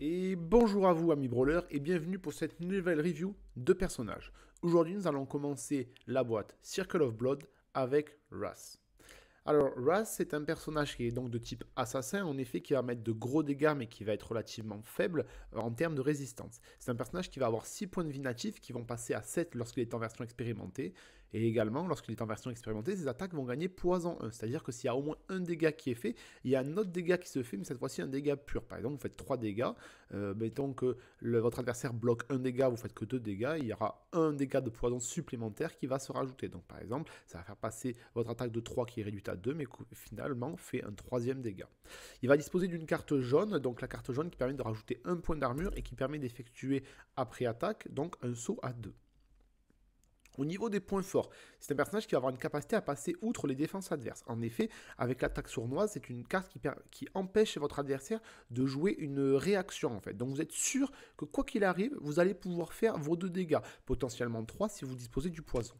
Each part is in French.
Et bonjour à vous amis brawlers et bienvenue pour cette nouvelle review de personnages. Aujourd'hui nous allons commencer la boîte Circle of Blood avec Ras. Alors Ras c'est un personnage qui est donc de type assassin en effet qui va mettre de gros dégâts mais qui va être relativement faible euh, en termes de résistance. C'est un personnage qui va avoir 6 points de vie natifs qui vont passer à 7 lorsqu'il est en version expérimentée, et également, lorsqu'il est en version expérimentée, ses attaques vont gagner poison 1. C'est-à-dire que s'il y a au moins un dégât qui est fait, il y a un autre dégât qui se fait, mais cette fois-ci un dégât pur. Par exemple, vous faites 3 dégâts. Euh, mettons que votre adversaire bloque un dégât, vous faites que 2 dégâts. Il y aura un dégât de poison supplémentaire qui va se rajouter. Donc par exemple, ça va faire passer votre attaque de 3 qui est réduite à 2, mais finalement fait un troisième dégât. Il va disposer d'une carte jaune, donc la carte jaune qui permet de rajouter un point d'armure et qui permet d'effectuer après attaque, donc un saut à 2. Au niveau des points forts, c'est un personnage qui va avoir une capacité à passer outre les défenses adverses. En effet, avec l'attaque sournoise, c'est une carte qui, qui, empêche votre adversaire de jouer une réaction en fait. Donc vous êtes sûr que quoi qu'il arrive, vous allez pouvoir faire vos deux dégâts, potentiellement trois si vous disposez du poison.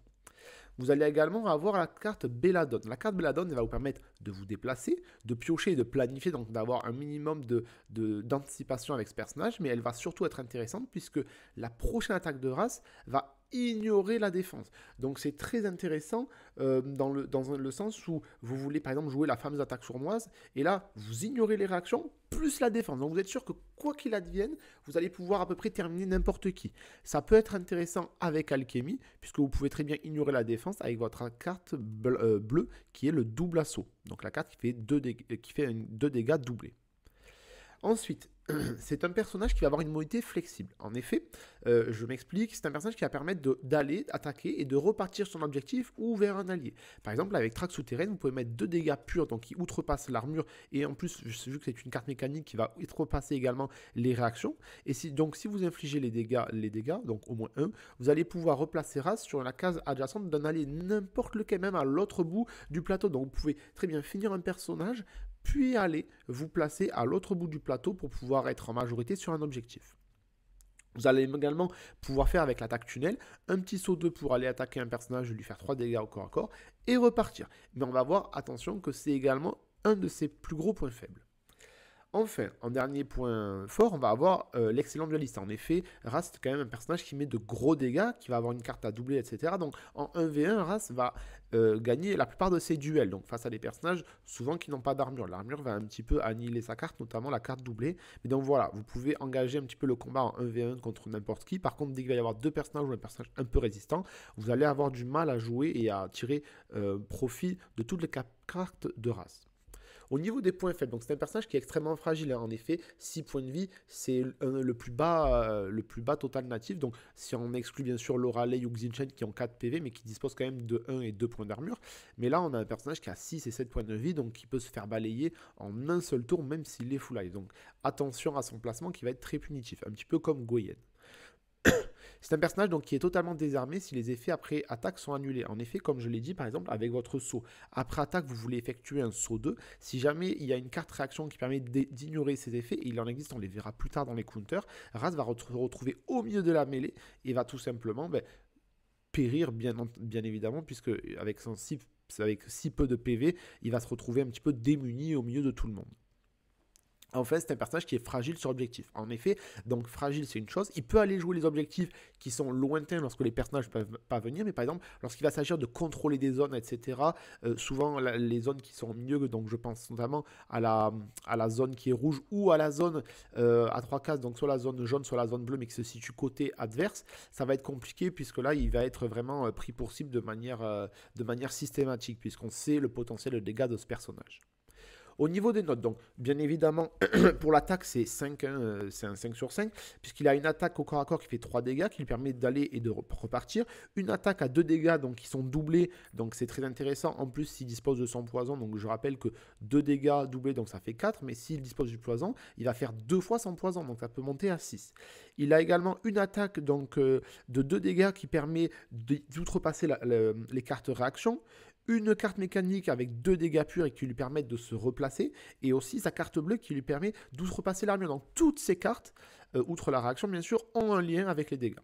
Vous allez également avoir la carte Belladone. La carte Belladone va vous permettre de vous déplacer, de piocher et de planifier, donc d'avoir un minimum d'anticipation de, avec ce personnage, mais elle va surtout être intéressante puisque la prochaine attaque de race va ignorer la défense. Donc c'est très intéressant euh, dans, le, dans le sens où vous voulez par exemple jouer la fameuse attaque sournoise et là vous ignorez les réactions plus la défense. Donc vous êtes sûr que quoi qu'il advienne, vous allez pouvoir à peu près terminer n'importe qui. Ça peut être intéressant avec Alchemy puisque vous pouvez très bien ignorer la défense avec votre carte euh, bleue qui est le double assaut. Donc la carte qui fait deux deux dégâts doublés. Ensuite, c'est un personnage qui va avoir une mobilité flexible. En effet, euh, je m'explique, c'est un personnage qui va permettre d'aller attaquer et de repartir son objectif ou vers un allié. Par exemple, avec Trax souterraine, vous pouvez mettre deux dégâts purs, donc qui outrepassent l'armure, et en plus, je vu que c'est une carte mécanique qui va outrepasser également les réactions, et si, donc si vous infligez les dégâts, les dégâts, donc au moins un, vous allez pouvoir replacer Ras sur la case adjacente d'un allié, n'importe lequel, même à l'autre bout du plateau. Donc vous pouvez très bien finir un personnage, puis allez vous placer à l'autre bout du plateau pour pouvoir être en majorité sur un objectif. Vous allez également pouvoir faire avec l'attaque tunnel un petit saut 2 pour aller attaquer un personnage, lui faire 3 dégâts au corps à corps et repartir. Mais on va voir, attention, que c'est également un de ses plus gros points faibles. Enfin, en dernier point fort, on va avoir euh, l'excellent dualiste. En effet, Rast est quand même un personnage qui met de gros dégâts, qui va avoir une carte à doubler, etc. Donc en 1v1, Rast va euh, gagner la plupart de ses duels. Donc face à des personnages souvent qui n'ont pas d'armure. L'armure va un petit peu annihiler sa carte, notamment la carte doublée. Mais donc voilà, vous pouvez engager un petit peu le combat en 1v1 contre n'importe qui. Par contre, dès qu'il va y avoir deux personnages ou un personnage un peu résistant, vous allez avoir du mal à jouer et à tirer euh, profit de toutes les cartes de race. Au niveau des points faibles, donc c'est un personnage qui est extrêmement fragile. Hein. En effet, 6 points de vie, c'est le plus bas, euh, le plus bas total natif. Donc si on exclut bien sûr Laura Lei ou Xinchen qui ont 4 PV, mais qui dispose quand même de 1 et 2 points d'armure. Mais là, on a un personnage qui a 6 et 7 points de vie, donc qui peut se faire balayer en un seul tour, même s'il est full life. Donc attention à son placement qui va être très punitif, un petit peu comme Goyen. C'est un personnage donc qui est totalement désarmé si les effets après attaque sont annulés. En effet, comme je l'ai dit par exemple avec votre saut, après attaque vous voulez effectuer un saut 2. Si jamais il y a une carte réaction qui permet d'ignorer ces effets, il en existe, on les verra plus tard dans les counters, Raz va se retrouver au milieu de la mêlée et va tout simplement ben, périr bien, évidemment puisque avec son avec si peu de PV, il va se retrouver un petit peu démuni au milieu de tout le monde. En fait, c'est un personnage qui est fragile sur objectif. En effet, donc fragile, c'est une chose. Il peut aller jouer les objectifs qui sont lointains lorsque les personnages ne peuvent pas venir, mais par exemple, lorsqu'il va s'agir de contrôler des zones, etc., euh, souvent les zones qui sont mieux, donc je pense notamment à la, à la zone qui est rouge ou à la zone euh, à trois cases, donc soit la zone jaune, soit la zone bleue, mais qui se situe côté adverse, ça va être compliqué puisque là, il va être vraiment euh, pris pour cible de manière, de manière systématique, puisqu'on sait le potentiel de dégâts de ce personnage. Au niveau des notes, donc, bien évidemment, pour l'attaque, c'est euh, c'est un 5 sur 5, puisqu'il a une attaque au corps à corps qui fait 3 dégâts, qui lui permet d'aller et de repartir. Une attaque à 2 dégâts, donc, qui sont doublés, donc c'est très intéressant. En plus, s'il dispose de son poison, donc je rappelle que 2 dégâts doublés, donc ça fait 4, mais s'il dispose du poison, il va faire 2 fois son poison, donc ça peut monter à 6. Il a également une attaque donc, euh, de 2 dégâts qui permet d'outrepasser les cartes réaction une carte mécanique avec deux dégâts purs et qui lui permettent de se replacer, et aussi sa carte bleue qui lui permet d'outrepasser l'armure. Donc toutes ces cartes, euh, outre la réaction bien sûr, ont un lien avec les dégâts.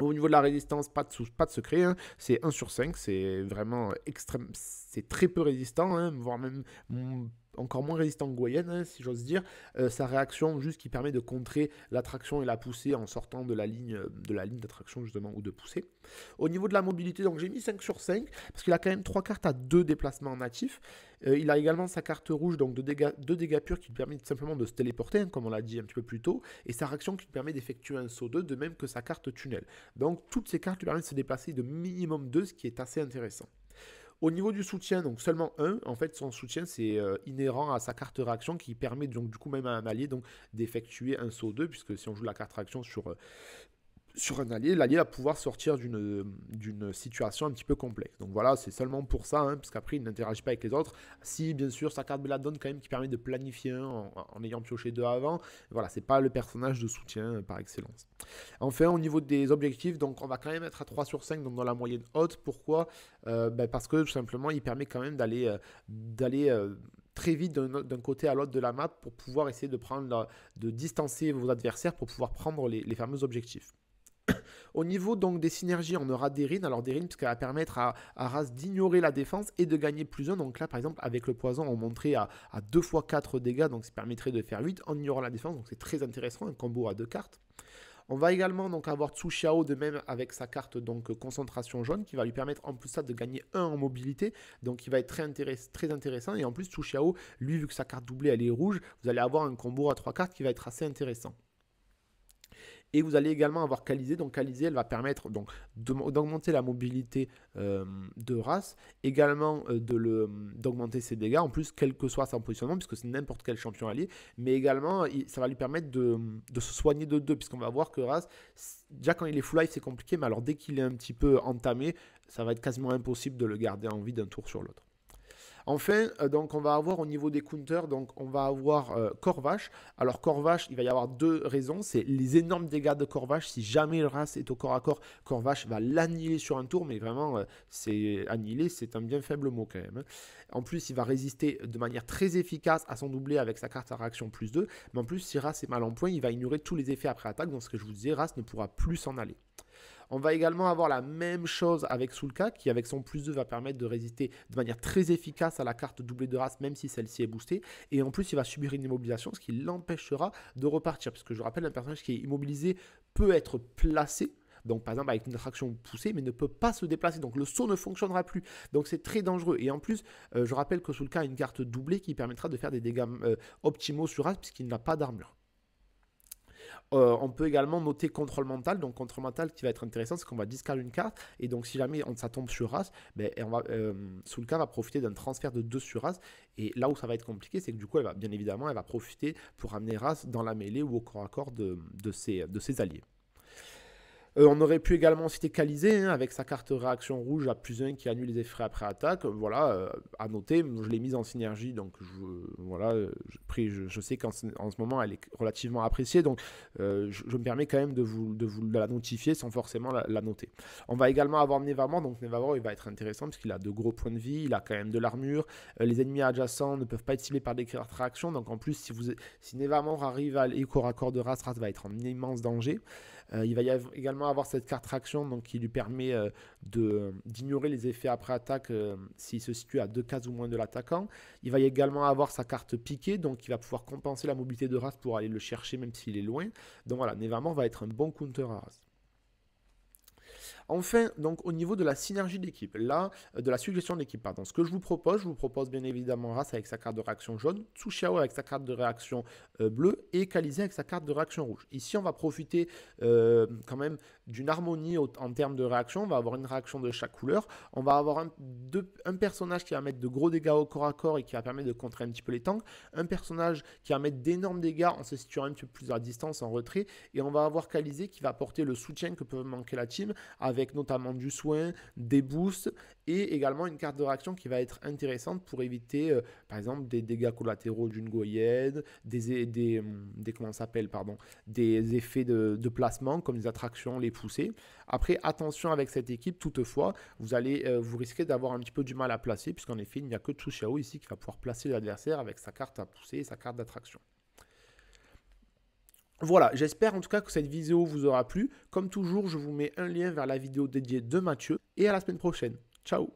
Au niveau de la résistance, pas de, pas de secret, hein. c'est 1 sur 5, c'est vraiment extrême, c'est très peu résistant, hein, voire même mm, encore moins résistant que Goyen, hein, si j'ose dire. Euh, sa réaction, juste qui permet de contrer l'attraction et la poussée en sortant de la ligne euh, de la ligne d'attraction, justement, ou de poussée. Au niveau de la mobilité, donc j'ai mis 5 sur 5, parce qu'il a quand même 3 cartes à 2 déplacements natifs. Euh, il a également sa carte rouge, donc 2 dégâts, dégâts purs, qui lui permet simplement de se téléporter, hein, comme on l'a dit un petit peu plus tôt, et sa réaction qui lui permet d'effectuer un saut 2, de même que sa carte tunnel. Donc toutes ces cartes lui permettent de se déplacer de minimum 2, ce qui est assez intéressant. Au niveau du soutien, donc seulement un, en fait, son soutien, c'est euh, inhérent à sa carte réaction qui permet donc du coup même à un allié d'effectuer un saut 2, puisque si on joue la carte réaction sur, euh, sur un allié, l'allié va pouvoir sortir d'une situation un petit peu complexe. Donc voilà, c'est seulement pour ça, hein, puisqu'après il n'interagit pas avec les autres. Si bien sûr sa carte de la donne quand même qui permet de planifier en, ayant pioché deux avant, voilà, c'est pas le personnage de soutien euh, par excellence. Enfin, au niveau des objectifs, donc on va quand même être à 3 sur 5, donc dans la moyenne haute. Pourquoi euh, ben, Parce que tout simplement il permet quand même d'aller euh, très vite d'un côté à l'autre de la map pour pouvoir essayer de prendre de distancer vos adversaires pour pouvoir prendre les fameux objectifs. Au niveau donc des synergies, on aura Derin. Alors Derin, puisqu'elle va permettre à, à Raz d'ignorer la défense et de gagner plus 1. Donc là, par exemple, avec le poison, on montrait à, 2 x 4 dégâts, donc ça permettrait de faire 8 en ignorant la défense. Donc c'est très intéressant, un combo à deux cartes. On va également donc avoir Tsu Xiao de même avec sa carte donc concentration jaune qui va lui permettre en plus ça de gagner 1 en mobilité. Donc il va être très, très intéressant. Et en plus Tsu lui vu que sa carte doublée elle est rouge, vous allez avoir un combo à 3 cartes qui va être assez intéressant. Et vous allez également avoir Calizé. Donc Calizé, elle va permettre donc, d'augmenter la mobilité euh, de race, également euh, d'augmenter ses dégâts, en plus, quel que soit son positionnement, puisque c'est n'importe quel champion allié, mais également, ça va lui permettre de, se soigner de deux, puisqu'on va voir que race, déjà quand il est full life, c'est compliqué, mais alors dès qu'il est un petit peu entamé, ça va être quasiment impossible de le garder en vie d'un tour sur l'autre. Enfin, euh, donc on va avoir au niveau des counters, donc on va avoir euh, Corvache. Alors Corvache, il va y avoir deux raisons. C'est les énormes dégâts de Corvache. Si jamais le race est au corps à corps, Corvache va l'annihiler sur un tour, mais vraiment, euh, c'est annihiler, c'est un bien faible mot quand même. Hein. En plus, il va résister de manière très efficace à son doublé avec sa carte à réaction plus 2. Mais en plus, si race est mal en point, il va ignorer tous les effets après attaque. Donc ce que je vous disais, race ne pourra plus s'en aller. On va également avoir la même chose avec Sulka, qui avec son plus 2 va permettre de résister de manière très efficace à la carte doublée de race même si celle-ci est boostée. Et en plus il va subir une immobilisation ce qui l'empêchera de repartir. Parce que je rappelle un personnage qui est immobilisé peut être placé donc, par exemple, avec une attraction poussée, mais ne peut pas se déplacer. Donc, le saut ne fonctionnera plus. Donc, c'est très dangereux. Et en plus, euh, je rappelle que Sulka a une carte doublée qui permettra de faire des dégâts euh, optimaux sur race, puisqu'il n'a pas d'armure. Euh, on peut également noter contrôle mental. Donc, contrôle mental qui va être intéressant, c'est qu'on va discard une carte. Et donc, si jamais on, ça tombe sur As, ben, on va, euh, va profiter d'un transfert de 2 sur As. Et là où ça va être compliqué, c'est que du coup, elle va, bien évidemment, elle va profiter pour amener As dans la mêlée ou au corps à corps de, de ses alliés. Euh, on aurait pu également citer Calizé hein, avec sa carte réaction rouge à plus 1 qui annule les effets après attaque. Voilà, euh, à noter, je l'ai mise en synergie, donc je, voilà, je, sais qu'en ce moment elle est relativement appréciée, donc euh, je, me permets quand même de vous, de vous la notifier sans forcément la, noter. On va également avoir Nevamor, donc Nevamor il va être intéressant parce qu'il a de gros points de vie, il a quand même de l'armure, les ennemis adjacents ne peuvent pas être ciblés par des cartes réaction, donc en plus si, vous, Nevamor arrive à, l'écho raccord de corps de va être en immense danger. Euh, il va également avoir cette carte traction donc, qui lui permet euh, d'ignorer les effets après attaque euh, s'il se situe à deux cases ou moins de l'attaquant. Il va également avoir sa carte piquée, donc il va pouvoir compenser la mobilité de race pour aller le chercher même s'il est loin. Donc voilà, Nevamor va être un bon counter à race. Enfin, donc au niveau de la synergie d'équipe, là, euh, de la suggestion d'équipe, pardon, ce que je vous propose, je vous propose bien évidemment Rass avec sa carte de réaction jaune, Tsushiao avec sa carte de réaction euh, bleue et Kalizé avec sa carte de réaction rouge. Ici, on va profiter euh, quand même d'une harmonie en termes de réaction. On va avoir une réaction de chaque couleur. On va avoir un, un, personnage qui va mettre de gros dégâts au corps à corps et qui va permettre de contrer un petit peu les tanks. Un personnage qui va mettre d'énormes dégâts en se situant un petit peu plus à distance, en retrait. Et on va avoir Kalizé qui va apporter le soutien que peut manquer la team avec avec notamment du soin, des boosts et également une carte de réaction qui va être intéressante pour éviter euh, par exemple des dégâts collatéraux d'une goyenne, des, hum, des, comment s'appelle pardon, des effets de, placement comme les attractions, les poussées. Après attention avec cette équipe toutefois, vous allez euh, vous risquez d'avoir un petit peu du mal à placer puisqu'en effet, il n'y a que Tsushiao ici qui va pouvoir placer l'adversaire avec sa carte à pousser et sa carte d'attraction. Voilà, j'espère en tout cas que cette vidéo vous aura plu. Comme toujours, je vous mets un lien vers la vidéo dédiée de Mathieu et à la semaine prochaine. Ciao